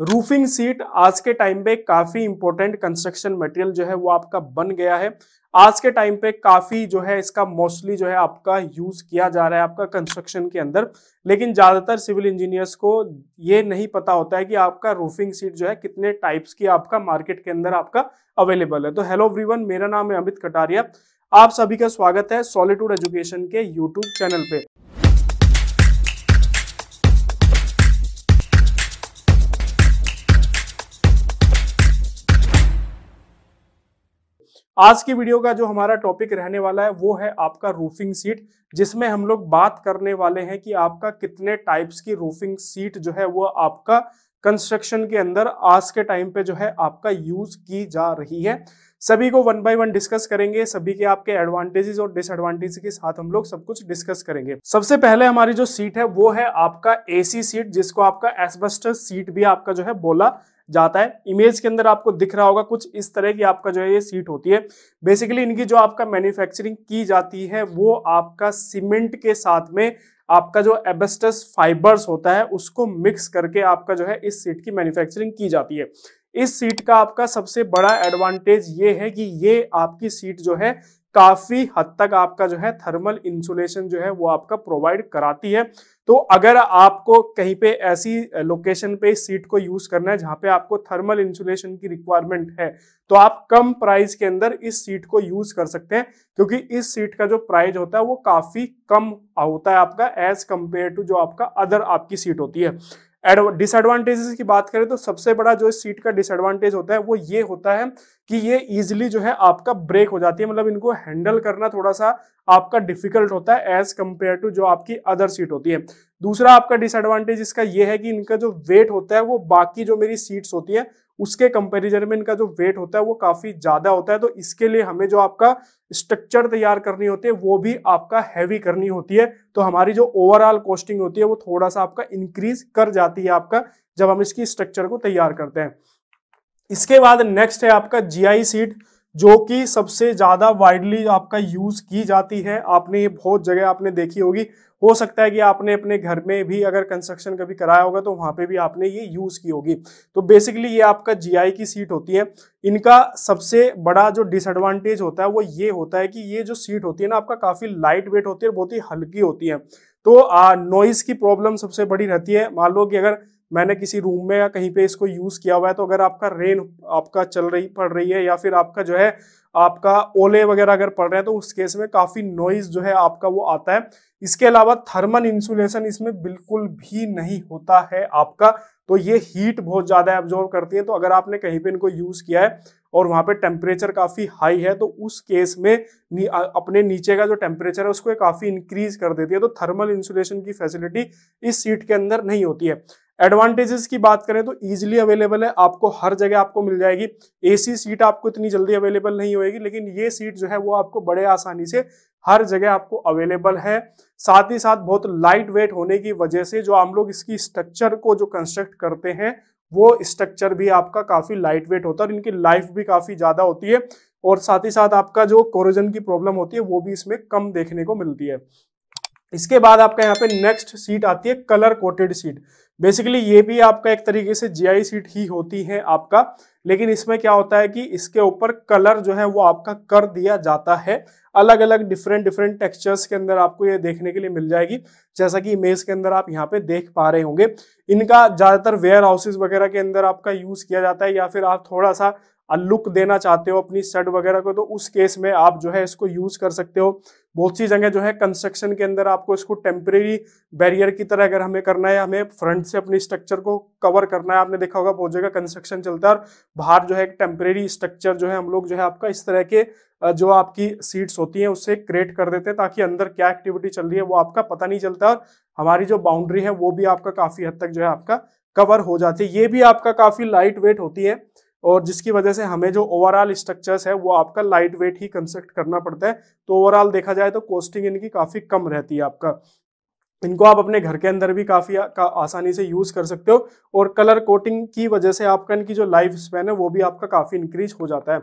roofing seat आज के time पे काफी इंपॉर्टेंट कंस्ट्रक्शन मटेरियल जो है वो आपका बन गया है आज के टाइम पे काफी जो है इसका मोस्टली जो है आपका यूज किया जा रहा है आपका कंस्ट्रक्शन के अंदर लेकिन ज्यादातर सिविल इंजीनियर्स को ये नहीं पता होता है कि आपका रूफिंग सीट जो है कितने टाइप्स की आपका मार्केट के अंदर आपका अवेलेबल है तो हेलो एवरीवन मेरा नाम है अमित कटारिया आप सभी का स्वागत है सॉलिटूड एजुकेशन के यूट्यूब चैनल पे आज की वीडियो का जो हमारा टॉपिक रहने वाला है वो है आपका रूफिंग सीट जिसमें हम लोग बात करने वाले हैं कि आपका कितने टाइप्स की रूफिंग सीट जो है वो आपका कंस्ट्रक्शन के अंदर आज के टाइम पे जो है आपका यूज की जा रही है सभी को वन बाय वन डिस्कस करेंगे सभी के आपके एडवांटेजेस और डिसएडवांटेजेस के साथ हम लोग सब कुछ डिस्कस करेंगे सबसे पहले हमारी जो सीट है वो है आपका एसी सीट जिसको आपका एसबस्टर सीट भी आपका जो है बोला जाता है इमेज के अंदर आपको दिख रहा होगा कुछ इस तरह की आपका जो है ये सीट होती है बेसिकली इनकी जो आपका मैन्युफैक्चरिंग की जाती है वो आपका सीमेंट के साथ में आपका जो एबेस्टस फाइबर्स होता है उसको मिक्स करके आपका जो है इस सीट की मैन्युफैक्चरिंग की जाती है इस सीट का आपका सबसे बड़ा एडवांटेज ये है कि ये आपकी सीट जो है काफी हद तक आपका जो है थर्मल इंसुलेशन जो है वो आपका प्रोवाइड कराती है तो अगर आपको कहीं पे ऐसी लोकेशन पे सीट को यूज करना है जहां पे आपको थर्मल इंसुलेशन की रिक्वायरमेंट है तो आप कम प्राइस के अंदर इस सीट को यूज कर सकते हैं क्योंकि इस सीट का जो प्राइस होता है वो काफी कम होता है आपका एज कंपेयर टू जो आपका अदर आपकी सीट होती है डिसएडवांटेजेस की बात करें तो सबसे बड़ा जो इस सीट का डिसएडवांटेज होता है वो ये होता है कि ये इजिली जो है आपका ब्रेक हो जाती है मतलब इनको हैंडल करना थोड़ा सा आपका डिफिकल्ट होता है एज कंपेयर टू जो आपकी अदर सीट होती है दूसरा आपका डिसएडवांटेज इसका ये है कि इनका जो वेट होता है वो बाकी जो मेरी सीट्स होती है उसके कंपेरिजन में इनका जो वेट होता है वो काफी ज्यादा होता है तो इसके लिए हमें जो आपका स्ट्रक्चर तैयार करनी होती है वो भी आपका हैवी करनी होती है तो हमारी जो ओवरऑल कॉस्टिंग होती है वो थोड़ा सा आपका इंक्रीज कर जाती है आपका जब हम इसकी स्ट्रक्चर को तैयार करते हैं इसके बाद नेक्स्ट है आपका जीआई सीट जो कि सबसे ज़्यादा वाइडली आपका यूज़ की जाती है आपने ये बहुत जगह आपने देखी होगी हो सकता है कि आपने अपने घर में भी अगर कंस्ट्रक्शन कभी कराया होगा तो वहां पे भी आपने ये यूज़ की होगी तो बेसिकली ये आपका जीआई की सीट होती है इनका सबसे बड़ा जो डिसएडवांटेज होता है वो ये होता है कि ये जो सीट होती है ना आपका काफ़ी लाइट वेट होती है बहुत ही हल्की होती है तो नॉइज़ की प्रॉब्लम सबसे बड़ी रहती है मान लो कि अगर मैंने किसी रूम में या कहीं पे इसको यूज़ किया हुआ है तो अगर आपका रेन आपका चल रही पड़ रही है या फिर आपका जो है आपका ओले वगैरह अगर पड़ रहे हैं तो उस केस में काफ़ी नॉइज जो है आपका वो आता है इसके अलावा थर्मल इंसुलेशन इसमें बिल्कुल भी नहीं होता है आपका तो ये हीट बहुत ज़्यादा एब्जॉर्व करती है तो अगर आपने कहीं पे इनको यूज़ किया है और वहाँ पे टेम्परेचर काफ़ी हाई है तो उस केस में नी, अपने नीचे का जो टेम्परेचर है उसको काफ़ी इंक्रीज कर देती है तो थर्मल इंसुलेशन की फैसिलिटी इस सीट के अंदर नहीं होती है एडवांटेजेस की बात करें तो ईजिली अवेलेबल है आपको हर जगह आपको मिल जाएगी एसी सीट आपको इतनी जल्दी अवेलेबल नहीं होएगी लेकिन ये सीट जो है वो आपको बड़े आसानी से हर जगह आपको अवेलेबल है साथ ही साथ बहुत लाइट वेट होने की वजह से जो हम लोग इसकी स्ट्रक्चर को जो कंस्ट्रक्ट करते हैं वो स्ट्रक्चर भी आपका काफ़ी लाइट वेट होता है और इनकी लाइफ भी काफ़ी ज़्यादा होती है और साथ ही साथ आपका जो कोरोजन की प्रॉब्लम होती है वो भी इसमें कम देखने को मिलती है इसके बाद आपका यहाँ पे नेक्स्ट सीट आती है कलर कोटेड सीट बेसिकली ये भी आपका एक तरीके से जी आई सीट ही होती है आपका लेकिन इसमें क्या होता है कि इसके ऊपर कलर जो है वो आपका कर दिया जाता है अलग अलग डिफरेंट डिफरेंट टेक्सचर्स के अंदर आपको ये देखने के लिए मिल जाएगी जैसा कि इमेज के अंदर आप यहाँ पे देख पा रहे होंगे इनका ज़्यादातर वेयर हाउसेज वगैरह के अंदर आपका यूज़ किया जाता है या फिर आप थोड़ा सा लुक देना चाहते हो अपनी शर्ट वगैरह को तो उस केस में आप जो है इसको यूज कर सकते हो बहुत सी जगह जो है कंस्ट्रक्शन के अंदर आपको इसको टेम्परेरी बैरियर की तरह अगर हमें करना है हमें फ्रंट से अपनी स्ट्रक्चर को कवर करना है आपने देखा होगा बहुत जगह कंस्ट्रक्शन चलता है और बाहर जो है एक टेम्परेरी स्ट्रक्चर जो है हम लोग जो है आपका इस तरह के जो आपकी सीट्स होती हैं उससे क्रिएट कर देते हैं ताकि अंदर क्या एक्टिविटी चल रही है वो आपका पता नहीं चलता और हमारी जो बाउंड्री है वो भी आपका काफी हद तक जो है आपका कवर हो जाती है ये भी आपका काफी लाइट वेट होती है और जिसकी वजह से हमें जो ओवरऑल स्ट्रक्चर्स है वो आपका लाइट वेट ही कंस्ट्रक्ट करना पड़ता है तो ओवरऑल देखा जाए तो कॉस्टिंग इनकी काफ़ी कम रहती है आपका इनको आप अपने घर के अंदर भी काफ़ी का आसानी से यूज़ कर सकते हो और कलर कोटिंग की वजह से आपका इनकी जो लाइफ स्पैन है वो भी आपका काफ़ी इंक्रीज हो जाता है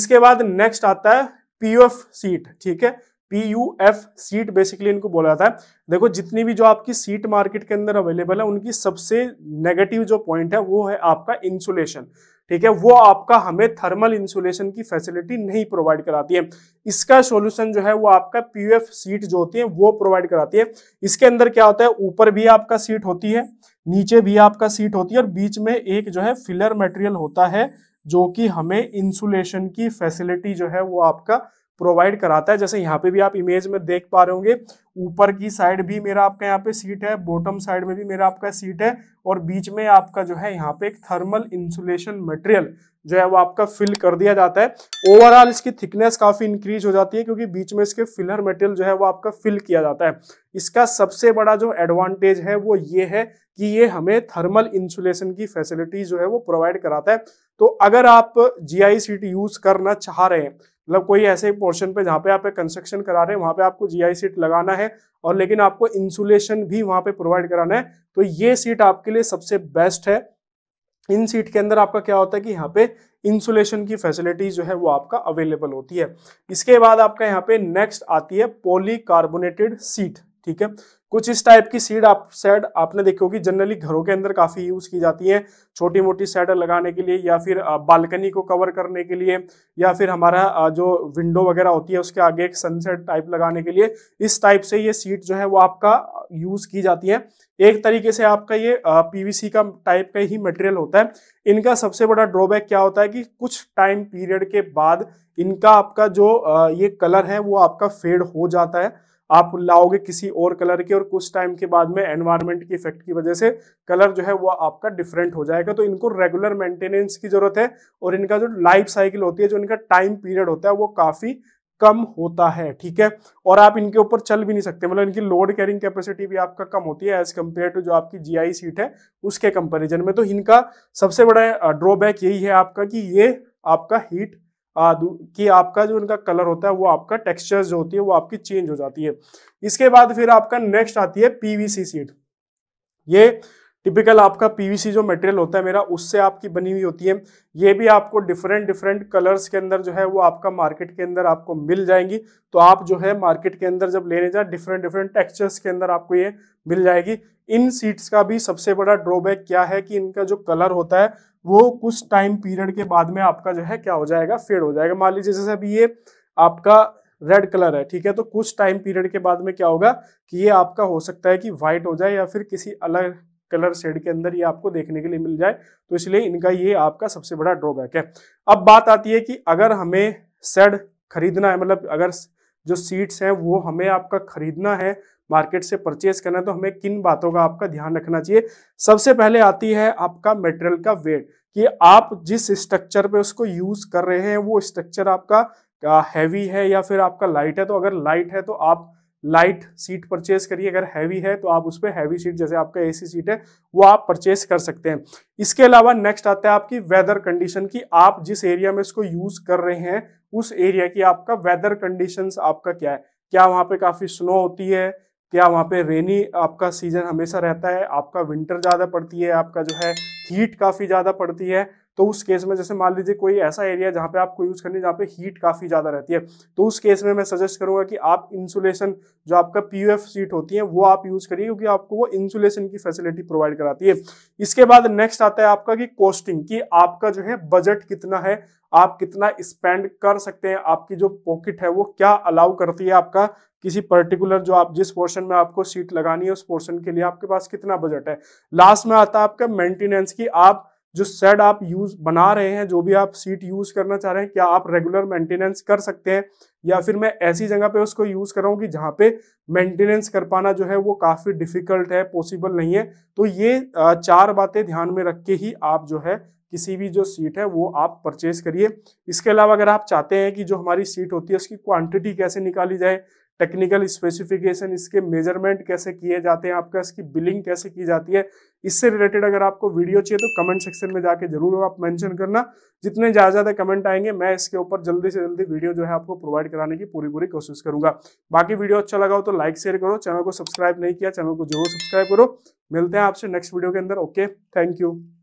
इसके बाद नेक्स्ट आता है पी सीट ठीक है P U F sheet basically इनको बोला जाता है देखो जितनी भी जो आपकी सीट मार्केट के अंदर अवेलेबल है उनकी सबसे नेगेटिव जो पॉइंट है वो है आपका इंसुलेशन ठीक है वो आपका हमें थर्मल इंसुलेशन की फैसिलिटी नहीं प्रोवाइड कराती है इसका सोल्यूशन जो है वो आपका पीयूएफ सीट जो होती है वो प्रोवाइड कराती है इसके अंदर क्या होता है ऊपर भी आपका सीट होती है नीचे भी आपका सीट होती है और बीच में एक जो है फिलर मटेरियल होता है जो कि हमें इंसुलेशन की फैसिलिटी जो है वो आपका प्रोवाइड कराता है जैसे यहाँ पे भी आप इमेज में देख पा रहे होंगे ऊपर की साइड भी मेरा आपका यहाँ पे सीट है बॉटम साइड में भी मेरा आपका सीट है और बीच में आपका जो है यहाँ पे एक थर्मल इंसुलेशन मटेरियल जो है वो आपका फिल कर दिया जाता है ओवरऑल इसकी थिकनेस काफी इंक्रीज हो जाती है क्योंकि बीच में इसके फिलर मटेरियल जो है वो आपका फिल किया जाता है इसका सबसे बड़ा जो एडवांटेज है वो ये है कि ये हमें थर्मल इंसुलेशन की फैसिलिटी जो है वो प्रोवाइड कराता है तो अगर आप जी सीट यूज करना चाह रहे हैं मतलब कोई ऐसे पोर्शन पे जहाँ पे आप कंस्ट्रक्शन करा रहे हैं वहाँ पे आपको जीआई सीट लगाना है और लेकिन आपको इंसुलेशन भी वहाँ पे प्रोवाइड कराना है तो ये सीट आपके लिए सबसे बेस्ट है इन सीट के अंदर आपका क्या होता है कि यहाँ पे इंसुलेशन की फैसिलिटी जो है वो आपका अवेलेबल होती है इसके बाद आपका यहाँ पे नेक्स्ट आती है पोलीकार्बोनेटेड सीट ठीक है कुछ इस टाइप की सीड आप सेड आपने देखी होगी जनरली घरों के अंदर काफी यूज की जाती है छोटी मोटी सेड लगाने के लिए या फिर बालकनी को कवर करने के लिए या फिर हमारा जो विंडो वगैरह होती है उसके आगे एक सनसेट टाइप लगाने के लिए इस टाइप से ये सीट जो है वो आपका यूज की जाती है एक तरीके से आपका ये पीवीसी का टाइप का ही मटेरियल होता है इनका सबसे बड़ा ड्रॉबैक क्या होता है कि कुछ टाइम पीरियड के बाद इनका आपका जो ये कलर है वो आपका फेड हो जाता है आप लाओगे किसी और कलर के और कुछ टाइम के बाद में एनवायरमेंट के इफेक्ट की वजह से कलर जो है वो आपका डिफरेंट हो जाएगा तो इनको रेगुलर मेंटेनेंस की जरूरत है और इनका जो लाइफ साइकिल होती है जो इनका टाइम पीरियड होता है वो काफी कम होता है ठीक है और आप इनके ऊपर चल भी नहीं सकते मतलब इनकी लोड कैरिंग कैपेसिटी भी आपका कम होती है एज कम्पेयर टू जो आपकी जीआई सीट है उसके कंपेरिजन में तो इनका सबसे बड़ा ड्रॉबैक यही है आपका कि ये आपका हीट कि आपका जो इनका कलर होता है वो आपका टेक्सचर जो होती है वो आपकी चेंज हो जाती है इसके बाद फिर आपका नेक्स्ट आती है पीवीसी सीट ये टिपिकल आपका पीवीसी जो मटेरियल होता है मेरा उससे आपकी बनी हुई होती है ये भी आपको डिफरेंट डिफरेंट कलर्स के अंदर जो है वो आपका मार्केट के अंदर आपको मिल जाएंगी तो आप जो है मार्केट के अंदर जब लेने जाए डिफरेंट डिफरेंट टेक्सचर्स के अंदर आपको ये मिल जाएगी इन सीट्स का भी सबसे बड़ा ड्रॉबैक क्या है कि इनका जो कलर होता है वो कुछ टाइम पीरियड के बाद में आपका जो है क्या हो जाएगा फेड हो जाएगा मान लीजिए जैसे अभी ये आपका रेड कलर है ठीक है तो कुछ टाइम पीरियड के बाद में क्या होगा कि ये आपका हो सकता है कि वाइट हो जाए या फिर किसी अलग कलर शेड के अंदर ये आपको देखने के लिए मिल जाए तो इसलिए इनका ये आपका सबसे बड़ा ड्रॉबैक है अब बात आती है कि अगर हमें सेड खरीदना है मतलब अगर जो सीट्स हैं वो हमें आपका खरीदना है मार्केट से परचेज करना है तो हमें किन बातों का आपका ध्यान रखना चाहिए सबसे पहले आती है आपका मेटेरियल का वेट कि आप जिस स्ट्रक्चर पे उसको यूज कर रहे हैं वो स्ट्रक्चर आपका हैवी है या फिर आपका लाइट है तो अगर लाइट है तो आप लाइट सीट परचेज करिए अगर हैवी है तो आप उस पर हैवी सीट जैसे आपका एसी सीट है वो आप परचेज कर सकते हैं इसके अलावा नेक्स्ट आता है आपकी वेदर कंडीशन की आप जिस एरिया में इसको यूज कर रहे हैं उस एरिया की आपका वेदर कंडीशंस आपका क्या है क्या वहाँ पे काफ़ी स्नो होती है क्या वहाँ पे रेनी आपका सीज़न हमेशा रहता है आपका विंटर ज़्यादा पड़ती है आपका जो है हीट काफ़ी ज़्यादा पड़ती है तो उस केस में जैसे मान लीजिए कोई ऐसा एरिया जहाँ पे आपको यूज़ करनी है जहाँ पे हीट काफ़ी ज़्यादा रहती है तो उस केस में मैं सजेस्ट करूंगा कि आप इंसुलेशन जो आपका पी सीट होती है वो आप यूज़ करिए क्योंकि आपको वो इंसुलेशन की फैसिलिटी प्रोवाइड कराती है इसके बाद नेक्स्ट आता है आपका कि कॉस्टिंग की आपका जो है बजट कितना है आप कितना स्पेंड कर सकते हैं आपकी जो पॉकेट है वो क्या अलाउ करती है आपका किसी पर्टिकुलर जो आप जिस पोर्शन में आपको सीट लगानी है उस पोर्शन के लिए आपके पास कितना बजट है लास्ट में आता है आपका मेंटेनेंस की आप जो सेट आप यूज बना रहे हैं जो भी आप सीट यूज करना चाह रहे हैं क्या आप रेगुलर मेंटेनेंस कर सकते हैं या फिर मैं ऐसी जगह पे उसको यूज कर रहा हूँ कि जहाँ पे मेंटेनेंस कर पाना जो है वो काफी डिफिकल्ट है पॉसिबल नहीं है तो ये चार बातें ध्यान में रख के ही आप जो है किसी भी जो सीट है वो आप परचेज करिए इसके अलावा अगर आप चाहते हैं कि जो हमारी सीट होती है उसकी क्वांटिटी कैसे निकाली जाए टेक्निकल स्पेसिफिकेशन इसके मेजरमेंट कैसे किए जाते हैं आपका इसकी बिलिंग कैसे की जाती है इससे रिलेटेड अगर आपको वीडियो चाहिए तो कमेंट सेक्शन में जाके जरूर आप मेंशन करना जितने ज़्यादा ज़्यादा कमेंट आएंगे मैं इसके ऊपर जल्दी से जल्दी वीडियो जो है आपको प्रोवाइड कराने की पूरी पूरी कोशिश करूंगा बाकी वीडियो अच्छा लगा हो तो लाइक शेयर करो चैनल को सब्सक्राइब नहीं किया चैनल को जरूर सब्सक्राइब करो मिलते हैं आपसे नेक्स्ट वीडियो के अंदर ओके थैंक यू